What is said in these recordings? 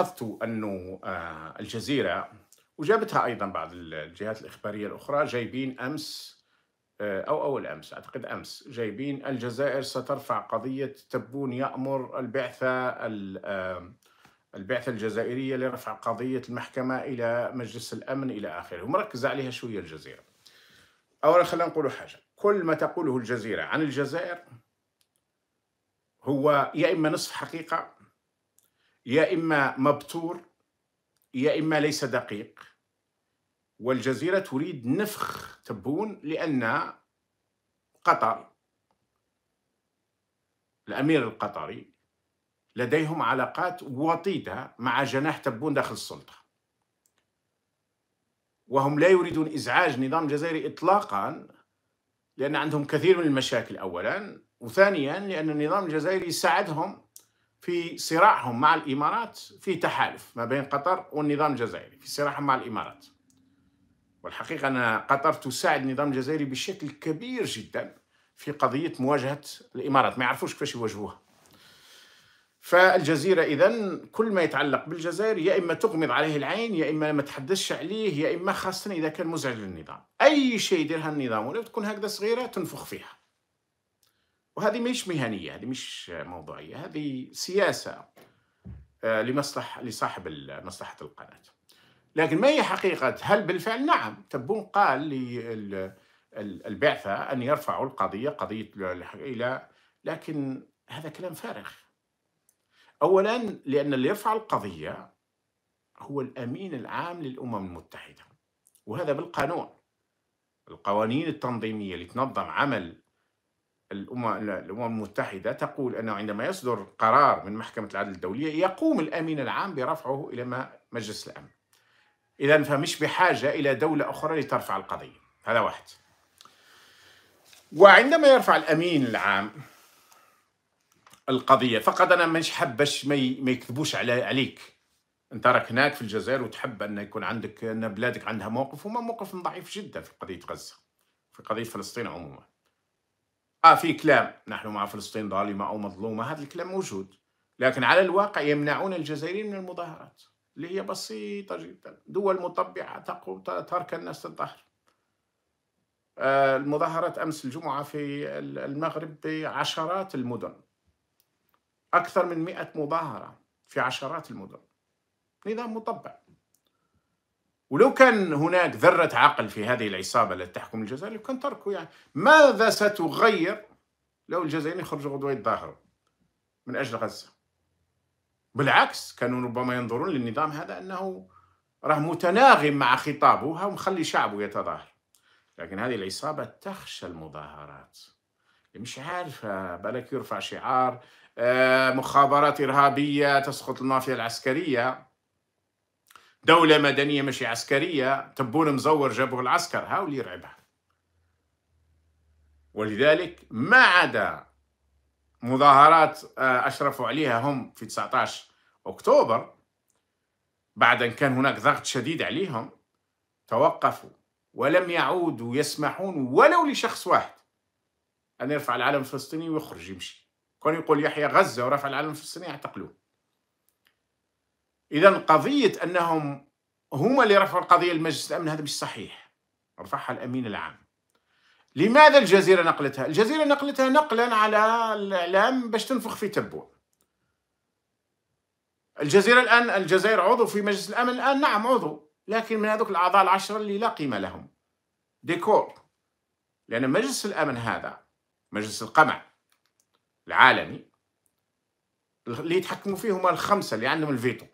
لاحظت أنه آه، الجزيرة وجابتها أيضا بعض الجهات الإخبارية الأخرى جايبين أمس آه، أو أول أمس أعتقد أمس جايبين الجزائر سترفع قضية تبون يأمر البعثة البعثة الجزائرية لرفع قضية المحكمة إلى مجلس الأمن إلى آخره ومركز عليها شوية الجزيرة أولا خلينا نقول حاجة كل ما تقوله الجزيرة عن الجزائر هو يا إما نصف حقيقة يا إما مبتور يا إما ليس دقيق والجزيرة تريد نفخ تبون لأن قطر الأمير القطري لديهم علاقات وطيدة مع جناح تبون داخل السلطة وهم لا يريدون إزعاج نظام جزائري إطلاقا لأن عندهم كثير من المشاكل أولا وثانيا لأن النظام الجزائري ساعدهم في صراعهم مع الإمارات في تحالف ما بين قطر والنظام الجزائري في صراعهم مع الإمارات والحقيقة أن قطر تساعد النظام الجزائري بشكل كبير جدا في قضية مواجهة الإمارات ما يعرفوش كيفاش يواجهوها فالجزيرة إذا كل ما يتعلق بالجزائر يا إما تغمض عليه العين يا إما ما تحدثش عليه يا إما خاصة إذا كان مزعج للنظام أي شيء يديرها النظام ولا تكون هكذا صغيرة تنفخ فيها وهذه مش مهنية هذه مش موضوعية هذه سياسة آه، لمصلحة لصاحب مصلحة القناة لكن ما هي حقيقة هل بالفعل نعم تبون قال للبعثة أن يرفعوا القضية قضية إلى لكن هذا كلام فارغ أولا لأن اللي يرفع القضية هو الأمين العام للأمم المتحدة وهذا بالقانون القوانين التنظيمية اللي تنظم عمل الأمم, المتحدة تقول أنه عندما يصدر قرار من محكمة العدل الدولية يقوم الأمين العام برفعه إلى مجلس الأمن إذا فمش بحاجة إلى دولة أخرى لترفع القضية هذا واحد وعندما يرفع الأمين العام القضية فقط أنا مش حبش ما يكذبوش عليك أنت راك هناك في الجزائر وتحب أن يكون عندك أن بلادك عندها موقف وما موقف ضعيف جدا في قضية غزة في قضية فلسطين عموما اه في كلام نحن مع فلسطين ظالمه او مظلومه هذا الكلام موجود لكن على الواقع يمنعون الجزائريين من المظاهرات اللي هي بسيطه جدا دول مطبعه تقوم ترك الناس تنتحر آه، المظاهرات امس الجمعه في المغرب بعشرات المدن اكثر من مئة مظاهره في عشرات المدن نظام مطبع ولو كان هناك ذرة عقل في هذه العصابة التي تحكم الجزائر لو كان تركوا يعني ماذا ستغير لو الجزائريين خرجوا غدوة يتظاهروا من أجل غزة بالعكس كانوا ربما ينظرون للنظام هذا أنه راه متناغم مع خطابه ومخلي شعبه يتظاهر لكن هذه العصابة تخشى المظاهرات مش عارفة بالك يرفع شعار آه، مخابرات إرهابية تسقط المافيا العسكرية دولة مدنية مش عسكرية تبون مزور جابوا العسكر هاو اللي يرعبها ولذلك ما عدا مظاهرات آه، أشرفوا عليها هم في 19 أكتوبر بعد أن كان هناك ضغط شديد عليهم توقفوا ولم يعودوا يسمحون ولو لشخص واحد أن يرفع العلم الفلسطيني ويخرج يمشي كان يقول يحيى غزة ورفع العلم الفلسطيني اعتقلوه اذا قضيه انهم هما اللي رفعوا القضيه لمجلس الامن هذا مش صحيح رفعها الامين العام لماذا الجزيره نقلتها الجزيره نقلتها نقلا على الاعلام باش تنفخ في تبوع الجزيره الان الجزائر عضو في مجلس الامن الان نعم عضو لكن من هذوك الاعضاء العشره اللي لا قيمه لهم ديكور لان مجلس الامن هذا مجلس القمع العالمي اللي يتحكموا فيه هما الخمسه اللي عندهم الفيتو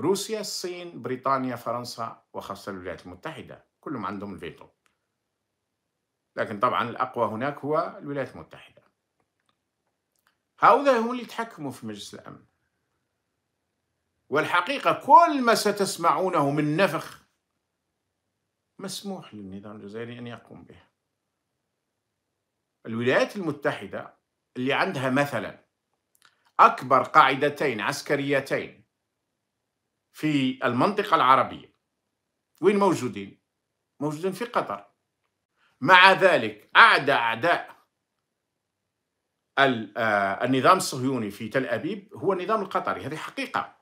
روسيا الصين بريطانيا فرنسا وخاصة الولايات المتحدة كلهم عندهم الفيتو لكن طبعا الأقوى هناك هو الولايات المتحدة هؤلاء هم اللي يتحكموا في مجلس الأمن والحقيقة كل ما ستسمعونه من نفخ مسموح للنظام الجزائري أن يقوم به الولايات المتحدة اللي عندها مثلا أكبر قاعدتين عسكريتين في المنطقة العربية وين موجودين؟ موجودين في قطر مع ذلك أعدى أعداء آه، النظام الصهيوني في تل أبيب هو النظام القطري هذه حقيقة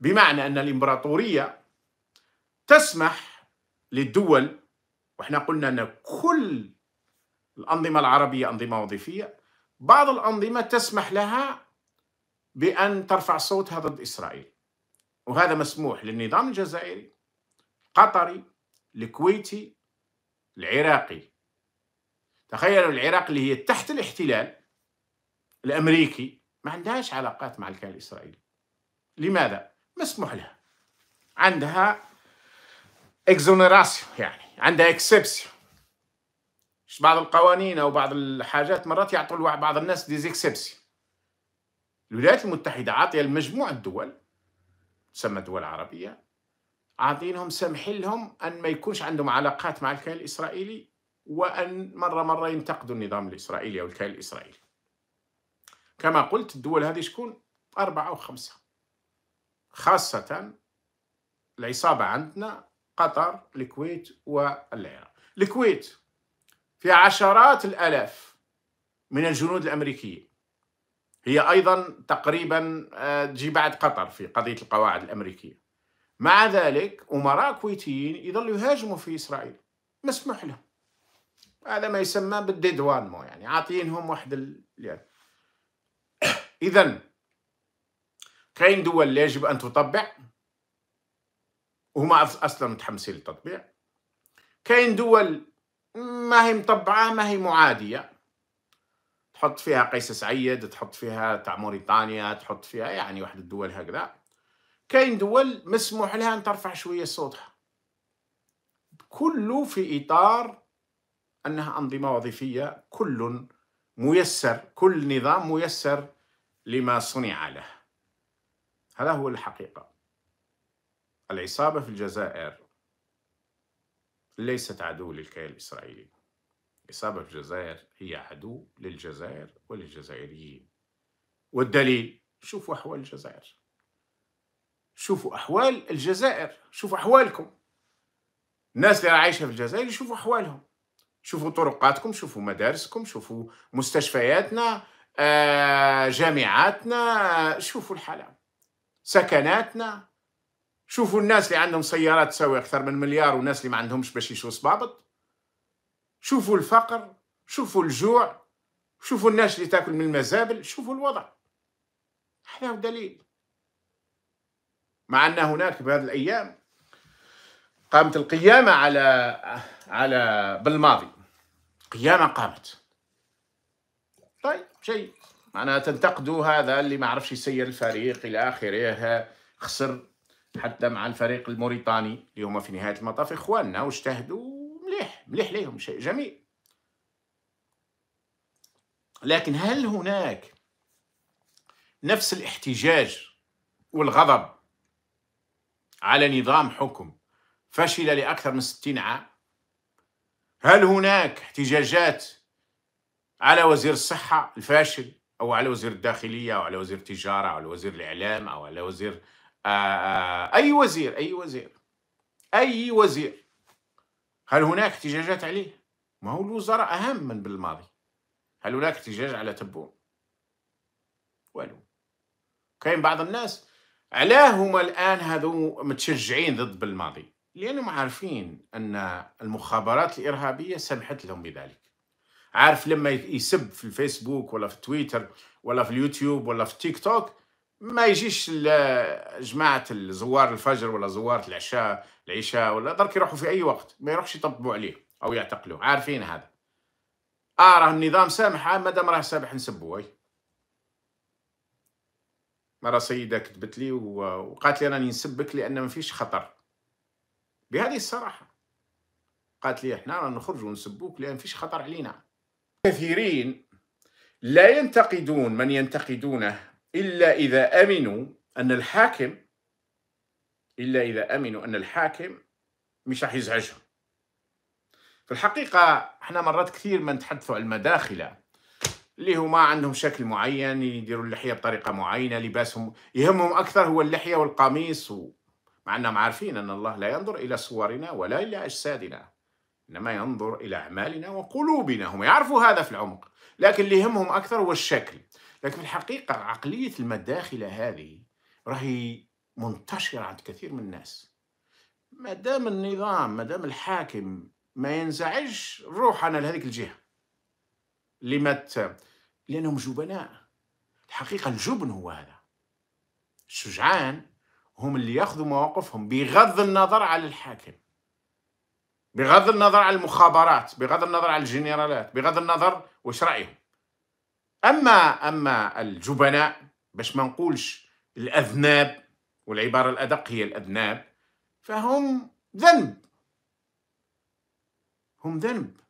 بمعنى أن الإمبراطورية تسمح للدول وإحنا قلنا أن كل الأنظمة العربية أنظمة وظيفية بعض الأنظمة تسمح لها بأن ترفع صوتها ضد إسرائيل وهذا مسموح للنظام الجزائري قطري الكويتي العراقي تخيلوا العراق اللي هي تحت الاحتلال الامريكي ما عندهاش علاقات مع الكيان الاسرائيلي لماذا مسموح لها عندها اكزونيراسيون يعني عندها اكسبسيون بعض القوانين او بعض الحاجات مرات يعطوا بعض الناس ديزيكسبسيون الولايات المتحده عاطيه لمجموع الدول تسمى الدول العربية عاطينهم سامحين لهم أن ما يكونش عندهم علاقات مع الكيان الإسرائيلي وأن مرة مرة ينتقدوا النظام الإسرائيلي أو الكيان الإسرائيلي كما قلت الدول هذه شكون أربعة أو خمسة خاصة العصابة عندنا قطر الكويت والعراق الكويت فيها عشرات الآلاف من الجنود الأمريكيين هي أيضا تقريبا آه، تجي بعد قطر في قضية القواعد الأمريكية مع ذلك أمراء كويتيين يظلوا يهاجموا في إسرائيل مسموح لهم هذا ما يسمى بالديدوانمو يعني عاطينهم واحد ال... يعني. إذا كاين دول يجب أن تطبع وهما أصلا متحمسين للتطبيع كاين دول ما هي مطبعة ما هي معادية تحط فيها قيس سعيد تحط فيها تاع موريتانيا تحط فيها يعني واحد الدول هكذا كاين دول مسموح لها ان ترفع شويه صوتها كله في اطار انها انظمه وظيفيه كل ميسر كل نظام ميسر لما صنع له هذا هو الحقيقه العصابه في الجزائر ليست عدو للكيان الاسرائيلي إصابة الجزائر هي عدو للجزائر وللجزائريين والدليل شوفوا أحوال الجزائر شوفوا أحوال الجزائر شوفوا أحوالكم الناس اللي عايشة في الجزائر شوفوا أحوالهم شوفوا طرقاتكم شوفوا مدارسكم شوفوا مستشفياتنا آه، جامعاتنا آه، شوفوا الحالة سكناتنا شوفوا الناس اللي عندهم سيارات تساوي أكثر من مليار والناس اللي ما عندهمش باش يشوفوا صبابط شوفوا الفقر شوفوا الجوع شوفوا الناس اللي تاكل من المزابل شوفوا الوضع هذا دليل مع ان هناك في هذه الايام قامت القيامه على على بالماضي قيامه قامت طيب جيد معناها تنتقدوا هذا اللي ما عرفش يسير الفريق الى اخره خسر حتى مع الفريق الموريتاني اللي هما في نهايه المطاف اخواننا واجتهدوا مليح ليهم شيء جميل لكن هل هناك نفس الاحتجاج والغضب على نظام حكم فشل لأكثر من 60 عام هل هناك احتجاجات على وزير الصحة الفاشل أو على وزير الداخلية أو على وزير التجارة أو على وزير الإعلام أو على وزير آآ آه، آآ آه، أي وزير أي وزير أي وزير هل هناك احتجاجات عليه؟ ما هو الوزراء أهم من بالماضي هل هناك احتجاج على تبون؟ والو كاين بعض الناس علاه هما الآن هذو متشجعين ضد بالماضي لأنهم عارفين أن المخابرات الإرهابية سمحت لهم بذلك عارف لما يسب في الفيسبوك ولا في تويتر ولا في اليوتيوب ولا في تيك توك ما يجيش جماعه زوار الفجر ولا زوار العشاء العشاء ولا درك يروحوا في اي وقت ما يروحش يطبوا عليه او يعتقلوا عارفين هذا اه راه النظام سامح آه، مادام راه سامح نسبوه اي مره سيده كتبت لي وقالت لي راني نسبك لان ما فيش خطر بهذه الصراحه قالت لي احنا راه نخرج ونسبوك لان فيش خطر علينا كثيرين لا ينتقدون من ينتقدونه إلا إذا أمنوا أن الحاكم إلا إذا أمنوا أن الحاكم مش راح يزعجهم في الحقيقة احنا مرات كثير ما نتحدثوا على المداخلة اللي هما عندهم شكل معين يديروا اللحية بطريقة معينة لباسهم يهمهم أكثر هو اللحية والقميص و... مع أنهم عارفين أن الله لا ينظر إلى صورنا ولا إلى أجسادنا إنما ينظر إلى أعمالنا وقلوبنا هم يعرفوا هذا في العمق لكن اللي يهمهم أكثر هو الشكل لكن في الحقيقة عقلية المداخلة هذه راهي منتشرة عند كثير من الناس ما دام النظام ما دام الحاكم ما ينزعجش روح أنا لهذيك الجهة اللي لأنهم جبناء الحقيقة الجبن هو هذا الشجعان هم اللي ياخذوا مواقفهم بغض النظر على الحاكم بغض النظر على المخابرات بغض النظر على الجنرالات بغض النظر واش رايهم اما اما الجبناء باش ما نقولش الاذناب والعباره الادق هي الاذناب فهم ذنب هم ذنب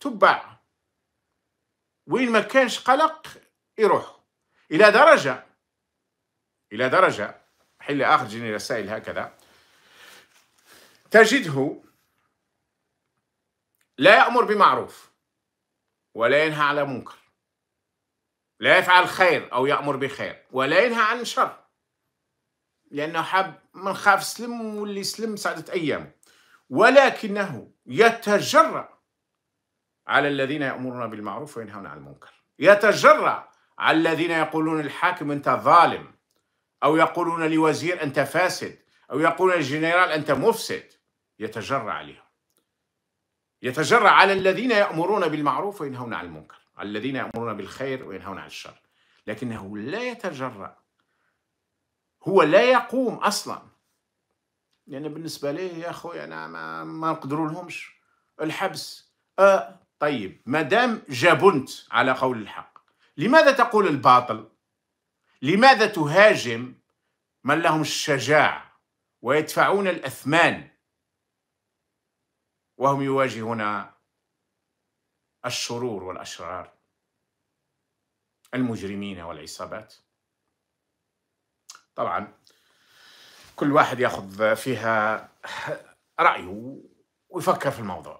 تبع وين ما كانش قلق يروح الى درجه الى درجه حل اخر جنرال رسائل هكذا تجده لا يأمر بمعروف ولا ينهى على منكر لا يفعل خير أو يأمر بخير ولا ينهى عن شر لأنه حاب من خاف سلم واللي سلم سعدة أيام ولكنه يتجرأ على الذين يأمرون بالمعروف وينهون عن المنكر يتجرأ على الذين يقولون الحاكم أنت ظالم أو يقولون لوزير أنت فاسد أو يقولون الجنرال أنت مفسد يتجرى عليهم يتجرى على الذين يأمرون بالمعروف وينهون عن المنكر على الذين يأمرون بالخير وينهون عن الشر لكنه لا يتجرأ هو لا يقوم أصلا لأن يعني بالنسبة لي يا أخوي أنا ما, ما نقدروا لهمش الحبس آه طيب ما دام جبنت على قول الحق لماذا تقول الباطل لماذا تهاجم من لهم الشجاعة ويدفعون الأثمان وهم يواجهون الشرور والأشرار المجرمين والعصابات طبعا كل واحد ياخذ فيها رأيه ويفكر في الموضوع